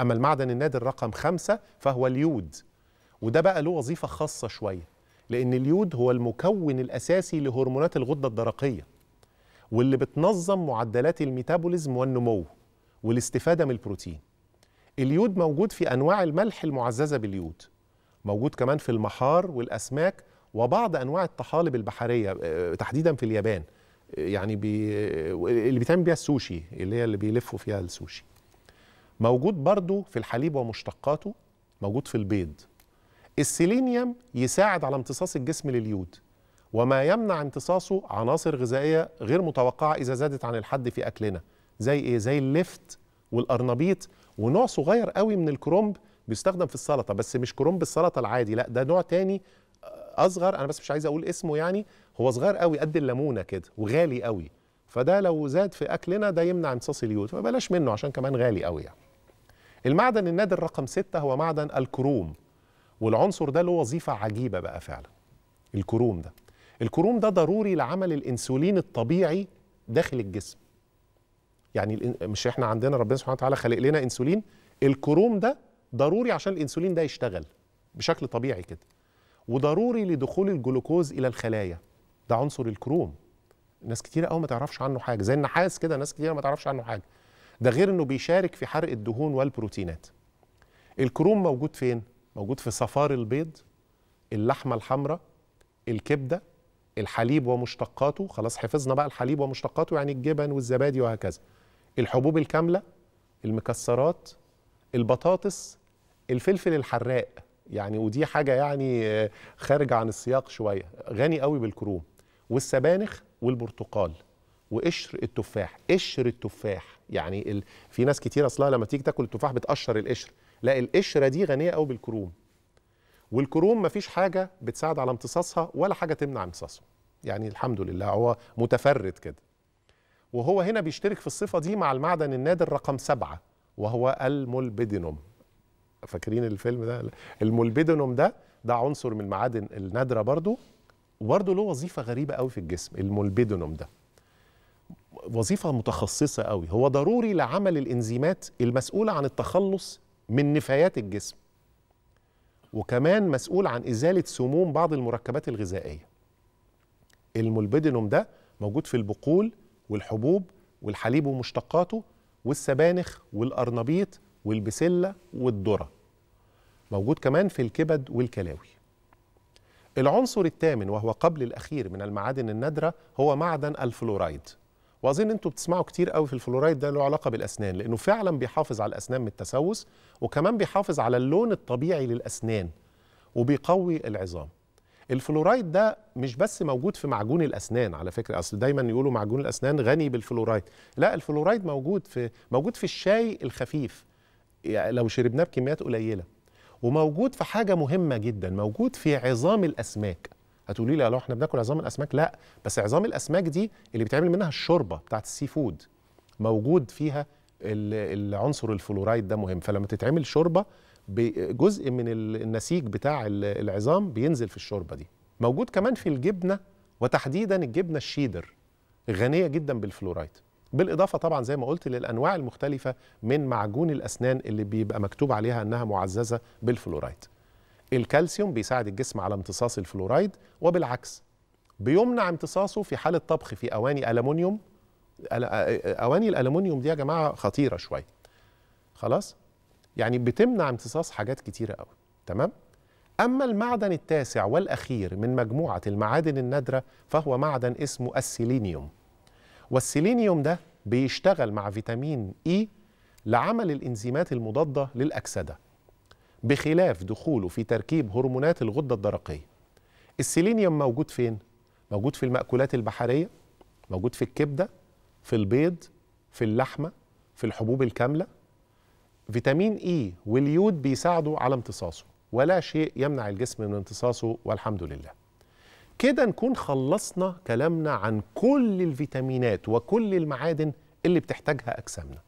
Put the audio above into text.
أما المعدن النادر رقم خمسة فهو اليود وده بقى له وظيفة خاصة شوية لأن اليود هو المكون الأساسي لهرمونات الغدة الدرقية واللي بتنظم معدلات الميتابوليزم والنمو والاستفادة من البروتين اليود موجود في أنواع الملح المعززة باليود موجود كمان في المحار والأسماك وبعض أنواع الطحالب البحرية آه، تحديدا في اليابان آه، يعني بي... آه، اللي بيتعمل بيها السوشي اللي هي اللي بيلفوا فيها السوشي موجود برضو في الحليب ومشتقاته موجود في البيض السيلينيوم يساعد على امتصاص الجسم لليود وما يمنع امتصاصه عناصر غذائيه غير متوقعه اذا زادت عن الحد في اكلنا زي ايه زي اللفت والقرنبيط ونوع صغير قوي من الكرومب بيستخدم في السلطه بس مش كرومب السلطه العادي لا ده نوع تاني اصغر انا بس مش عايز اقول اسمه يعني هو صغير قوي قد الليمونه كده وغالي قوي فده لو زاد في اكلنا ده يمنع امتصاص اليود فبلاش منه عشان كمان غالي قوي يعني المعدن النادر رقم ستة هو معدن الكروم والعنصر ده له وظيفة عجيبة بقى فعلا الكروم ده الكروم ده ضروري لعمل الانسولين الطبيعي داخل الجسم يعني مش احنا عندنا ربنا سبحانه وتعالى خلق لنا انسولين الكروم ده ضروري عشان الانسولين ده يشتغل بشكل طبيعي كده وضروري لدخول الجلوكوز الى الخلايا ده عنصر الكروم ناس كتير قوي ما تعرفش عنه حاجه زي النحاس كده ناس كتير ما تعرفش عنه حاجه ده غير انه بيشارك في حرق الدهون والبروتينات الكروم موجود فين موجود في صفار البيض اللحمه الحمراء الكبده الحليب ومشتقاته خلاص حفظنا بقى الحليب ومشتقاته يعني الجبن والزبادي وهكذا الحبوب الكامله المكسرات البطاطس الفلفل الحراق يعني ودي حاجه يعني آه، خارجه عن السياق شويه غني قوي بالكروم والسبانخ والبرتقال وقشر التفاح قشر التفاح يعني ال... في ناس كتير اصلها لما تيجي تاكل التفاح بتقشر القشر لا القشره دي غنيه قوي بالكروم والكروم مفيش حاجه بتساعد على امتصاصها ولا حاجه تمنع امتصاصه يعني الحمد لله هو متفرد كده وهو هنا بيشترك في الصفه دي مع المعدن النادر رقم سبعة وهو المولبيدينوم فاكرين الفيلم ده المولبيدينوم ده ده عنصر من المعادن النادره برضو وبرضه له وظيفه غريبه قوي في الجسم المولبيدينوم ده وظيفه متخصصه قوي هو ضروري لعمل الانزيمات المسؤوله عن التخلص من نفايات الجسم وكمان مسؤول عن ازاله سموم بعض المركبات الغذائيه الملبدنوم ده موجود في البقول والحبوب والحليب ومشتقاته والسبانخ والارنبيط والبسله والذره موجود كمان في الكبد والكلاوي العنصر الثامن وهو قبل الأخير من المعادن النادرة هو معدن الفلورايد واظن انتوا بتسمعوا كتير قوي في الفلورايد ده له علاقه بالاسنان لانه فعلا بيحافظ على الاسنان من التسوس وكمان بيحافظ على اللون الطبيعي للاسنان وبيقوي العظام الفلورايد ده مش بس موجود في معجون الاسنان على فكره اصل دايما يقولوا معجون الاسنان غني بالفلورايد لا الفلورايد موجود في موجود في الشاي الخفيف يعني لو شربناه بكميات قليله وموجود في حاجه مهمه جدا موجود في عظام الاسماك هتقولي لي لو احنا بناكل عظام الاسماك لا بس عظام الاسماك دي اللي بيتعمل منها الشوربه بتاعت السي فود موجود فيها العنصر الفلورايد ده مهم فلما تتعمل شوربه جزء من النسيج بتاع العظام بينزل في الشوربه دي موجود كمان في الجبنه وتحديدا الجبنه الشيدر غنيه جدا بالفلورايد بالاضافه طبعا زي ما قلت للانواع المختلفه من معجون الاسنان اللي بيبقى مكتوب عليها انها معززه بالفلورايد الكالسيوم بيساعد الجسم على امتصاص الفلورايد وبالعكس بيمنع امتصاصه في حالة طبخ في أواني الومنيوم أواني الالومنيوم دي يا جماعة خطيرة شوية خلاص يعني بتمنع امتصاص حاجات كتيرة قوي تمام أما المعدن التاسع والأخير من مجموعة المعادن النادرة فهو معدن اسمه السيلينيوم والسيلينيوم ده بيشتغل مع فيتامين إي e لعمل الإنزيمات المضادة للأكسدة بخلاف دخوله في تركيب هرمونات الغدة الدرقية السيلينيوم موجود فين؟ موجود في المأكولات البحرية موجود في الكبدة في البيض في اللحمة في الحبوب الكاملة فيتامين إي e واليود بيساعدوا على امتصاصه ولا شيء يمنع الجسم من امتصاصه والحمد لله كده نكون خلصنا كلامنا عن كل الفيتامينات وكل المعادن اللي بتحتاجها أجسامنا